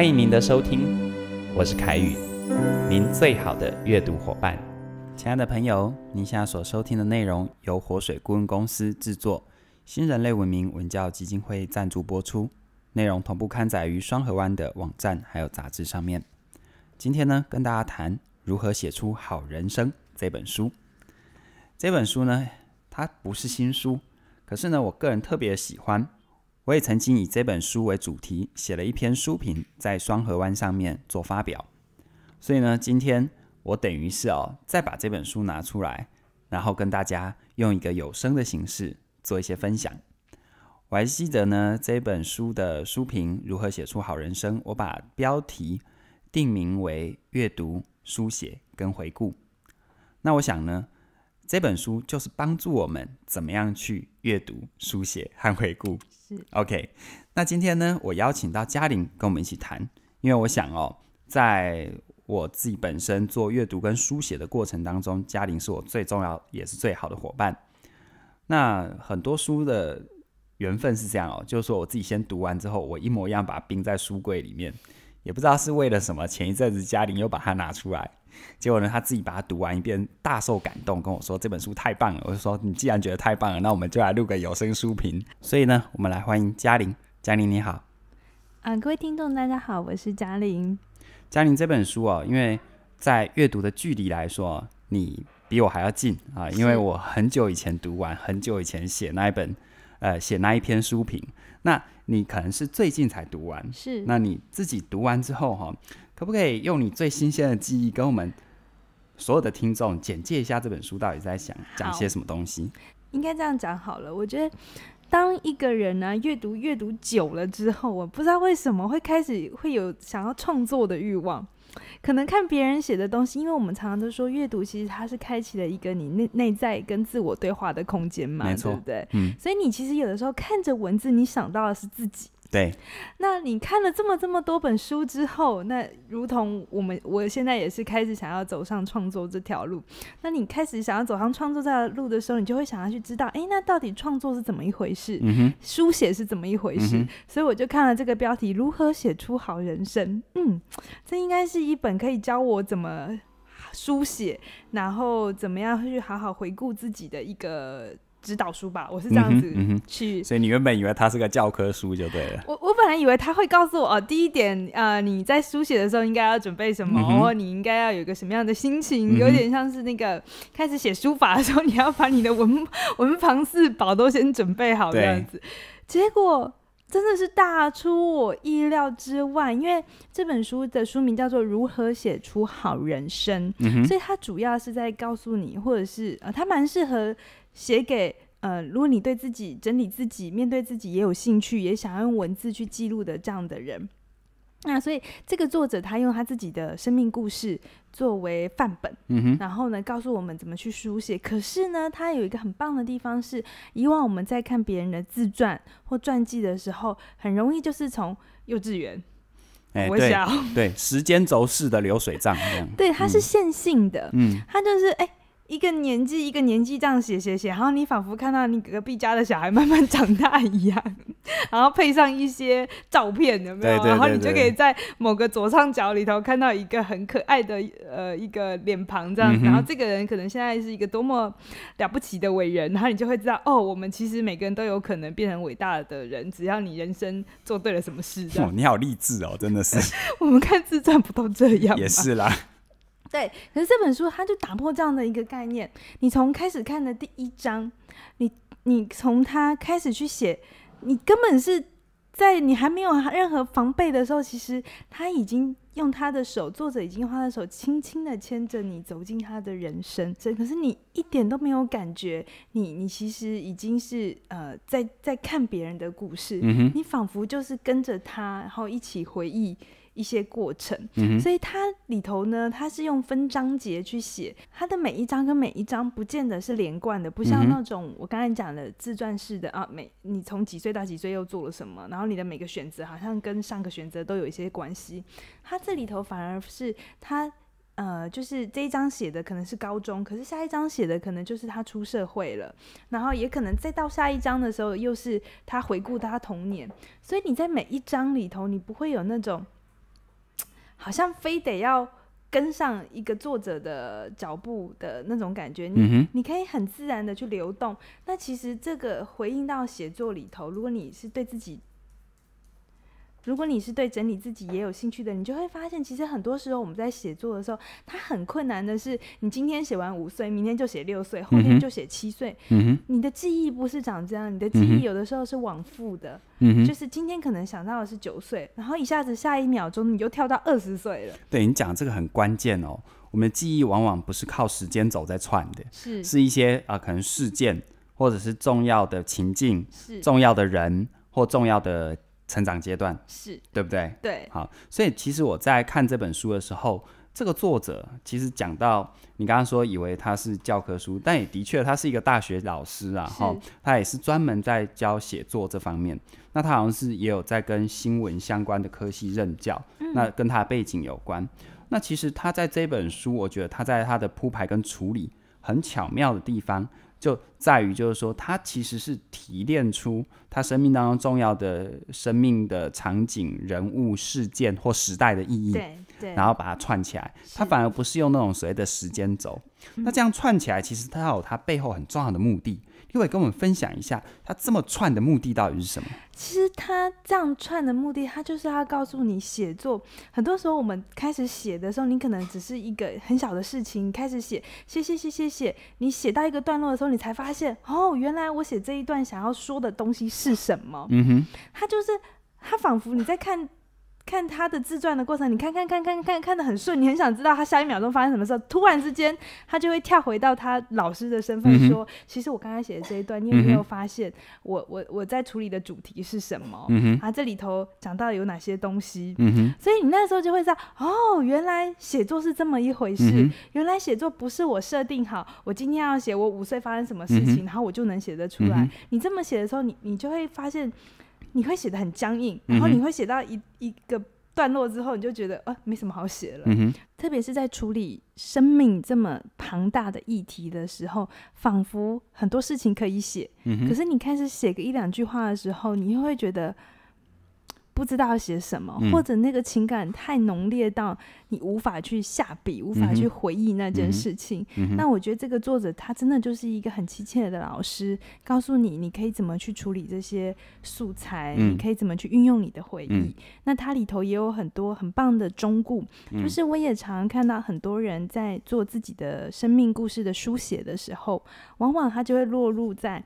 欢迎您的收听，我是凯宇，您最好的阅读伙伴。亲爱的朋友，您现在所收听的内容由活水顾问公司制作，新人类文明文教基金会赞助播出，内容同步刊载于双河湾的网站还有杂志上面。今天呢，跟大家谈如何写出好人生这本书。这本书呢，它不是新书，可是呢，我个人特别喜欢。我也曾经以这本书为主题写了一篇书评，在双河湾上面做发表。所以呢，今天我等于是哦，再把这本书拿出来，然后跟大家用一个有声的形式做一些分享。我还记得呢，这本书的书评如何写出好人生，我把标题定名为“阅读、书写跟回顾”。那我想呢。这本书就是帮助我们怎么样去阅读、书写和回顾。是 OK。那今天呢，我邀请到嘉玲跟我们一起谈，因为我想哦，在我自己本身做阅读跟书写的过程当中，嘉玲是我最重要也是最好的伙伴。那很多书的缘分是这样哦，就是说我自己先读完之后，我一模一样把它冰在书柜里面。也不知道是为了什么，前一阵子嘉玲又把它拿出来，结果呢，他自己把它读完一遍，大受感动，跟我说这本书太棒了。我就说，你既然觉得太棒了，那我们就来录个有声书评。所以呢，我们来欢迎嘉玲。嘉玲你好，啊，各位听众大家好，我是嘉玲。嘉玲这本书哦，因为在阅读的距离来说，你比我还要近啊，因为我很久以前读完，很久以前写那一本，呃，写那一篇书评。那你可能是最近才读完，是那你自己读完之后哈，可不可以用你最新鲜的记忆跟我们所有的听众简介一下这本书到底在想讲些什么东西？应该这样讲好了。我觉得当一个人呢阅读阅读久了之后，我不知道为什么会开始会有想要创作的欲望。可能看别人写的东西，因为我们常常都说阅读，其实它是开启了一个你内内在跟自我对话的空间嘛，对不对？嗯，所以你其实有的时候看着文字，你想到的是自己。对，那你看了这么这么多本书之后，那如同我们我现在也是开始想要走上创作这条路。那你开始想要走上创作这条路的时候，你就会想要去知道，哎，那到底创作是怎么一回事？嗯书写是怎么一回事？所以我就看了这个标题《如何写出好人生》。嗯，这应该是一本可以教我怎么书写，然后怎么样去好好回顾自己的一个。指导书吧，我是这样子去，所以你原本以为它是个教科书就对了。我我本来以为他会告诉我，哦，第一点，呃，你在书写的时候应该要准备什么，或你应该要有一个什么样的心情，有点像是那个开始写书法的时候，你要把你的文文房四宝都先准备好这样子。结果真的是大出我意料之外，因为这本书的书名叫做《如何写出好人生》，所以它主要是在告诉你，或者是呃，它蛮适合。写给呃，如果你对自己、整理自己、面对自己也有兴趣，也想要用文字去记录的这样的人，那所以这个作者他用他自己的生命故事作为范本，嗯然后呢告诉我们怎么去书写。可是呢，他有一个很棒的地方是，以往我们在看别人的自传或传记的时候，很容易就是从幼稚园，我想对时间轴式的流水账这样，对，它是线性的，嗯，它就是哎。一个年纪一个年纪这样写写写，然后你仿佛看到你隔壁家的小孩慢慢长大一样，然后配上一些照片，有没有？然后你就可以在某个左上角里头看到一个很可爱的呃一个脸庞，这样。然后这个人可能现在是一个多么了不起的伟人，然后你就会知道哦，我们其实每个人都有可能变成伟大的人，只要你人生做对了什么事。你好励志哦，真的是。我们看自传不都这样？也是啦。对，可是这本书它就打破这样的一个概念。你从开始看的第一章，你你从他开始去写，你根本是在你还没有任何防备的时候，其实他已经用他的手，作者已经用他的手轻轻的牵着你走进他的人生。可是你一点都没有感觉，你你其实已经是呃在在看别人的故事，你仿佛就是跟着他，然后一起回忆。一些过程，所以它里头呢，它是用分章节去写，它的每一章跟每一章不见得是连贯的，不像那种我刚才讲的自传式的啊，每你从几岁到几岁又做了什么，然后你的每个选择好像跟上个选择都有一些关系。它这里头反而是它呃，就是这一章写的可能是高中，可是下一章写的可能就是他出社会了，然后也可能再到下一章的时候又是他回顾他童年，所以你在每一章里头，你不会有那种。好像非得要跟上一个作者的脚步的那种感觉，你你可以很自然的去流动。那其实这个回应到写作里头，如果你是对自己。如果你是对整理自己也有兴趣的，你就会发现，其实很多时候我们在写作的时候，它很困难的是，你今天写完五岁，明天就写六岁，后天就写七岁。嗯哼。你的记忆不是长这样，你的记忆有的时候是往复的。嗯哼。就是今天可能想到的是九岁，然后一下子下一秒钟你又跳到二十岁了。对，你讲这个很关键哦。我们的记忆往往不是靠时间走在串的，是是一些啊可能事件或者是重要的情境，是重要的人或重要的。成长阶段是对不对？对，好，所以其实我在看这本书的时候，这个作者其实讲到，你刚刚说以为他是教科书，但也的确他是一个大学老师啊，哈，他也是专门在教写作这方面。那他好像是也有在跟新闻相关的科系任教，那跟他的背景有关。那其实他在这本书，我觉得他在他的铺排跟处理。很巧妙的地方就在于，就是说，它其实是提炼出他生命当中重要的生命的场景、人物、事件或时代的意义，对，然后把它串起来。它反而不是用那种所谓的时间轴。那这样串起来，其实它有它背后很重要的目的。又会跟我们分享一下他这么串的目的到底是什么？其实他这样串的目的，他就是要告诉你，写作很多时候我们开始写的时候，你可能只是一个很小的事情，开始写写写写写，你写到一个段落的时候，你才发现哦，原来我写这一段想要说的东西是什么。嗯哼，他就是他仿佛你在看。看他的自传的过程，你看看看看看看的很顺，你很想知道他下一秒钟发生什么。时候，突然之间，他就会跳回到他老师的身份，说：“其实我刚刚写的这一段，你有没有发现，我我我在处理的主题是什么？啊，这里头讲到有哪些东西？所以你那时候就会在哦，原来写作是这么一回事，原来写作不是我设定好，我今天要写我五岁发生什么事情，然后我就能写得出来。你这么写的时候，你你就会发现。”你会写的很僵硬，然后你会写到一一个段落之后，你就觉得啊，没什么好写了。嗯特别是在处理生命这么庞大的议题的时候，仿佛很多事情可以写。嗯可是你开始写个一两句话的时候，你又会觉得。不知道写什么，或者那个情感太浓烈到你无法去下笔，无法去回忆那件事情。那我觉得这个作者他真的就是一个很亲切的老师，告诉你你可以怎么去处理这些素材，你可以怎么去运用你的回忆。那它里头也有很多很棒的忠固，就是我也常看到很多人在做自己的生命故事的书写的时候，往往他就会落入在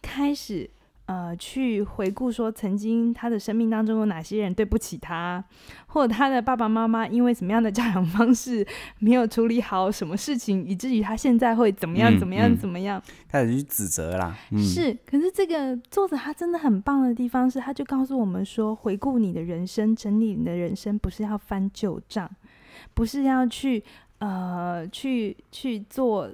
开始。呃，去回顾说曾经他的生命当中有哪些人对不起他，或者他的爸爸妈妈因为什么样的教养方式没有处理好什么事情，以至于他现在会怎么样怎么样怎么样，开始去指责啦。是，可是这个作者他真的很棒的地方是，他就告诉我们说，回顾你的人生，整理你的人生，不是要翻旧账，不是要去呃去去做。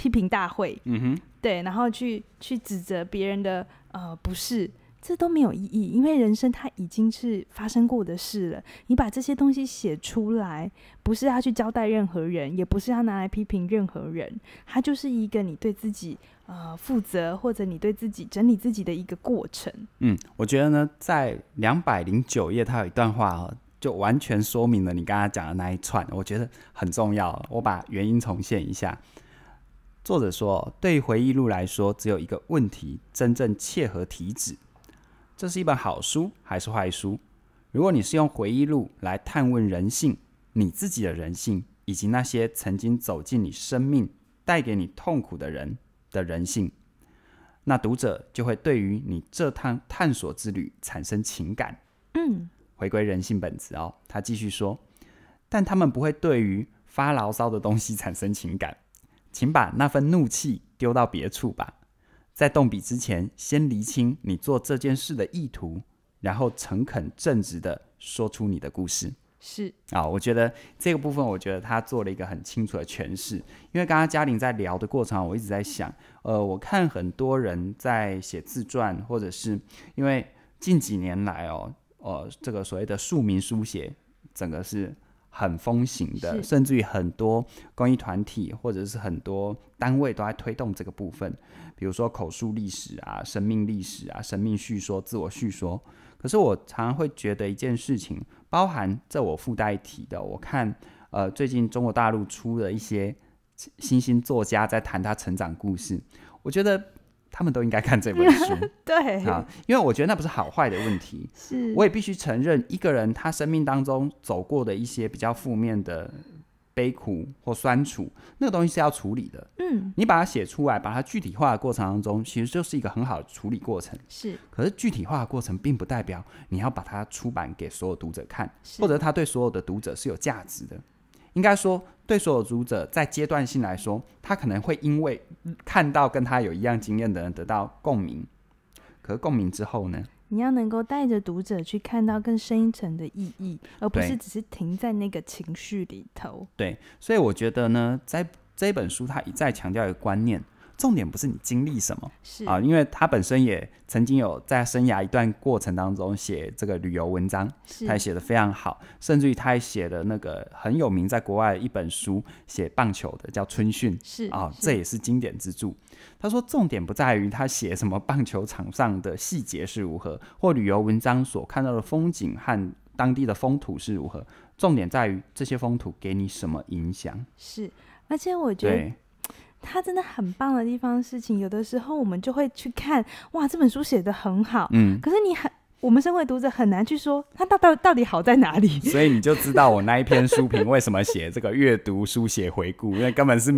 批评大会，嗯哼，对，然后去去指责别人的呃不是，这都没有意义，因为人生它已经是发生过的事了。你把这些东西写出来，不是要去交代任何人，也不是要拿来批评任何人，它就是一个你对自己呃负责，或者你对自己整理自己的一个过程。嗯，我觉得呢，在两百零九页，它有一段话哦就完全说明了你刚刚讲的那一串，我觉得很重要。我把原因重现一下。作者说：“对于回忆录来说，只有一个问题真正切合题旨，这是一本好书还是坏书？如果你是用回忆录来探问人性，你自己的人性，以及那些曾经走进你生命、带给你痛苦的人的人性，那读者就会对于你这趟探索之旅产生情感。嗯，回归人性本质哦。”他继续说：“但他们不会对于发牢骚的东西产生情感。”请把那份怒气丢到别处吧。在动笔之前，先厘清你做这件事的意图，然后诚恳正直的说出你的故事。是啊，我觉得这个部分，我觉得他做了一个很清楚的诠释。因为刚刚嘉玲在聊的过程，我一直在想，呃，我看很多人在写自传，或者是因为近几年来哦，呃，这个所谓的庶民书写，整个是。很风行的，甚至于很多公益团体或者是很多单位都在推动这个部分，比如说口述历史啊、生命历史啊、生命叙说、自我叙说。可是我常常会觉得一件事情包含这我附带体的，我看呃最近中国大陆出了一些新兴作家在谈他成长故事，我觉得。他们都应该看这本书。对，啊，因为我觉得那不是好坏的问题。是，我也必须承认，一个人他生命当中走过的一些比较负面的悲苦或酸楚，那个东西是要处理的。嗯，你把它写出来，把它具体化的过程当中，其实就是一个很好的处理过程。是，可是具体化的过程并不代表你要把它出版给所有读者看，或者它对所有的读者是有价值的。应该说，对所有读者，在阶段性来说，他可能会因为看到跟他有一样经验的人得到共鸣，可是共鸣之后呢？你要能够带着读者去看到更深一层的意义，而不是只是停在那个情绪里头。对，所以我觉得呢，在这本书他一再强调一个观念。重点不是你经历什么，是啊，因为他本身也曾经有在生涯一段过程当中写这个旅游文章，他写的非常好，甚至于他还写了那个很有名，在国外一本书写棒球的，叫《春训》，是啊，这也是经典之作。他说，重点不在于他写什么棒球场上的细节是如何，或旅游文章所看到的风景和当地的风土是如何，重点在于这些风土给你什么影响。是，而且我觉得。它真的很棒的地方，事情有的时候我们就会去看，哇，这本书写的很好，嗯，可是你很，我们身为读者很难去说它到到到底好在哪里，所以你就知道我那一篇书评为什么写这个阅读书写回顾，因为根本是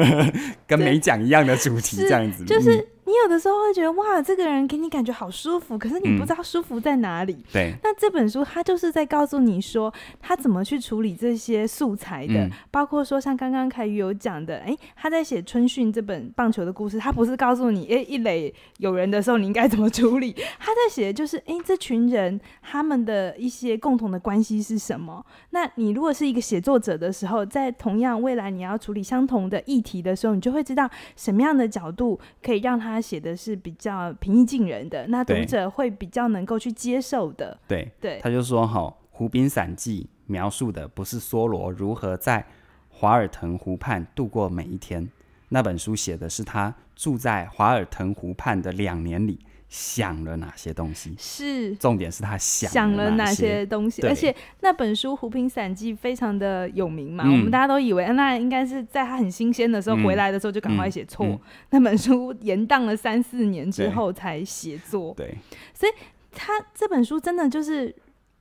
跟没讲一样的主题，这样子，就是。你有的时候会觉得哇，这个人给你感觉好舒服，可是你不知道舒服在哪里。对，那这本书他就是在告诉你说他怎么去处理这些素材的，包括说像刚刚凯宇有讲的，哎，他在写《春训》这本棒球的故事，他不是告诉你，哎，一垒有人的时候你应该怎么处理，他在写的就是，哎，这群人他们的一些共同的关系是什么。那你如果是一个写作者的时候，在同样未来你要处理相同的议题的时候，你就会知道什么样的角度可以让他。他写的是比较平易近人的，那读者会比较能够去接受的。对对，他就说：“哈，《湖滨散记》描述的不是梭罗如何在华尔腾湖畔度过每一天，那本书写的是他住在华尔腾湖畔的两年里。”想了哪些东西？是重点是他想了哪些东西，而且那本书《湖平散记》非常的有名嘛，我们大家都以为那应该是在他很新鲜的时候回来的时候就赶快写错那本书延宕了三四年之后才写作。对，所以他这本书真的就是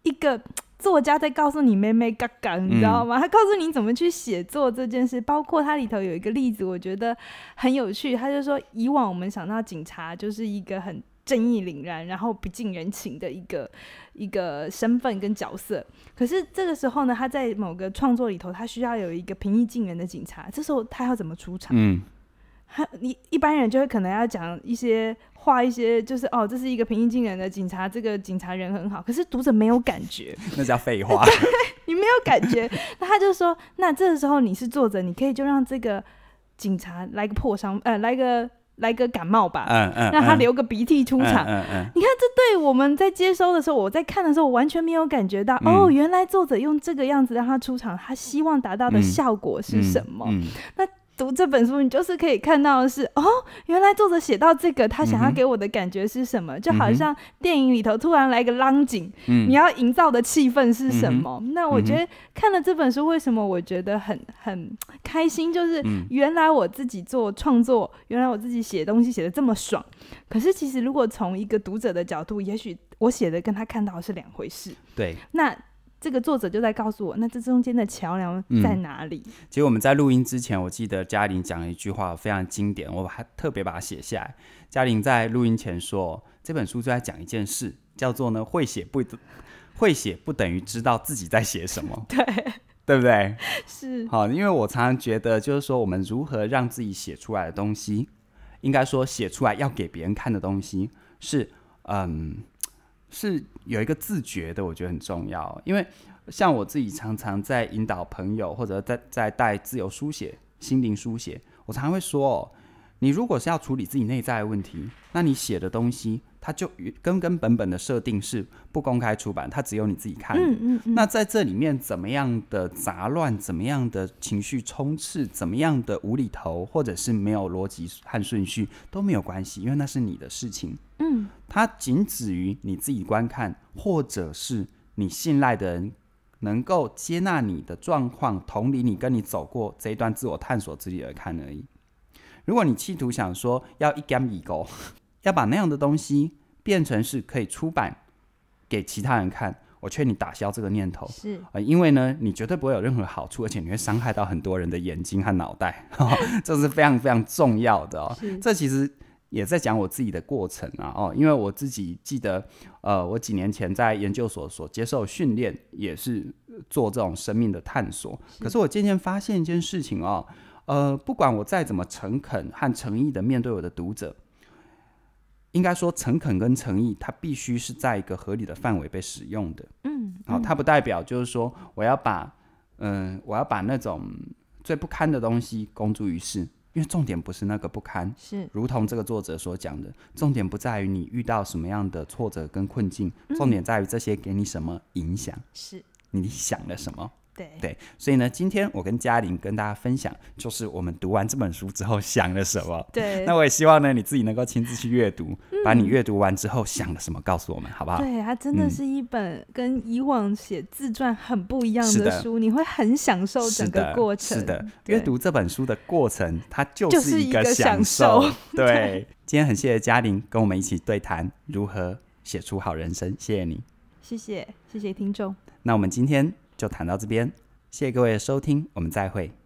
一个作家在告诉你“妹妹嘎嘎”，你知道吗？他告诉你怎么去写作这件事，包括他里头有一个例子，我觉得很有趣。他就说，以往我们想到警察就是一个很。正义凛然，然后不近人情的一个一个身份跟角色。可是这个时候呢，他在某个创作里头，他需要有一个平易近人的警察。这时候他要怎么出场？嗯，他你一般人就会可能要讲一些话，一些就是哦，这是一个平易近人的警察，这个警察人很好。可是读者没有感觉，那叫废话。你没有感觉，那他就说，那这个时候你是作者，你可以就让这个警察来个破伤，呃，来个。来个感冒吧，让他流个鼻涕出场。你看，这对我们在接收的时候，我在看的时候，我完全没有感觉到。哦，原来作者用这个样子让他出场，他希望达到的效果是什么？那。读这本书，你就是可以看到的是，哦，原来作者写到这个，他想要给我的感觉是什么？就好像电影里头突然来个浪景，嗯，你要营造的气氛是什么？那我觉得看了这本书，为什么我觉得很很开心？就是原来我自己做创作，原来我自己写东西写的这么爽。可是其实如果从一个读者的角度，也许我写的跟他看到是两回事。对，那。这个作者就在告诉我，那这中间的桥梁在哪里？其实我们在录音之前，我记得嘉玲讲了一句话非常经典，我还特别把它写下来。嘉玲在录音前说，这本书就在讲一件事，叫做呢会写不，会写不等于知道自己在写什么，对对不对？是好，因为我常常觉得就是说，我们如何让自己写出来的东西，应该说写出来要给别人看的东西是嗯。是有一个自觉的，我觉得很重要。因为像我自己常常在引导朋友或者在在带自由书写、心灵书写，我常常会说：，哦，你如果是要处理自己内在的问题，那你写的东西。它就根根本本的设定是不公开出版，它只有你自己看。嗯嗯嗯。那在这里面怎么样的杂乱，怎么样的情绪充斥，怎么样的无厘头，或者是没有逻辑和顺序都没有关系，因为那是你的事情。嗯。它仅止于你自己观看，或者是你信赖的人能够接纳你的状况，同理你跟你走过这一段自我探索之旅而看而已。如果你企图想说要一竿一勾。要把那样的东西变成是可以出版给其他人看，我劝你打消这个念头。是因为呢，你绝对不会有任何好处，而且你会伤害到很多人的眼睛和脑袋。这是非常非常重要的哦。这其实也在讲我自己的过程啊。哦，因为我自己记得，呃，我几年前在研究所所接受训练，也是做这种生命的探索。可是我渐渐发现一件事情哦，呃，不管我再怎么诚恳和诚意的面对我的读者。应该说，诚恳跟诚意，它必须是在一个合理的范围被使用的。嗯，啊，它不代表就是说，我要把，嗯，我要把那种最不堪的东西公诸于世，因为重点不是那个不堪。是，如同这个作者所讲的，重点不在于你遇到什么样的挫折跟困境，重点在于这些给你什么影响，是，你想了什么。对对，所以呢，今天我跟嘉玲跟大家分享，就是我们读完这本书之后想了什么。对，那我也希望呢，你自己能够亲自去阅读，把你阅读完之后想了什么告诉我们，好不好？对，它真的是一本跟以往写自传很不一样的书，你会很享受整个过程。是的，阅读这本书的过程，它就是一个享受。对，今天很谢谢嘉玲跟我们一起对谈如何写出好人生，谢谢你，谢谢谢谢听众。那我们今天。就谈到这边，谢谢各位的收听，我们再会。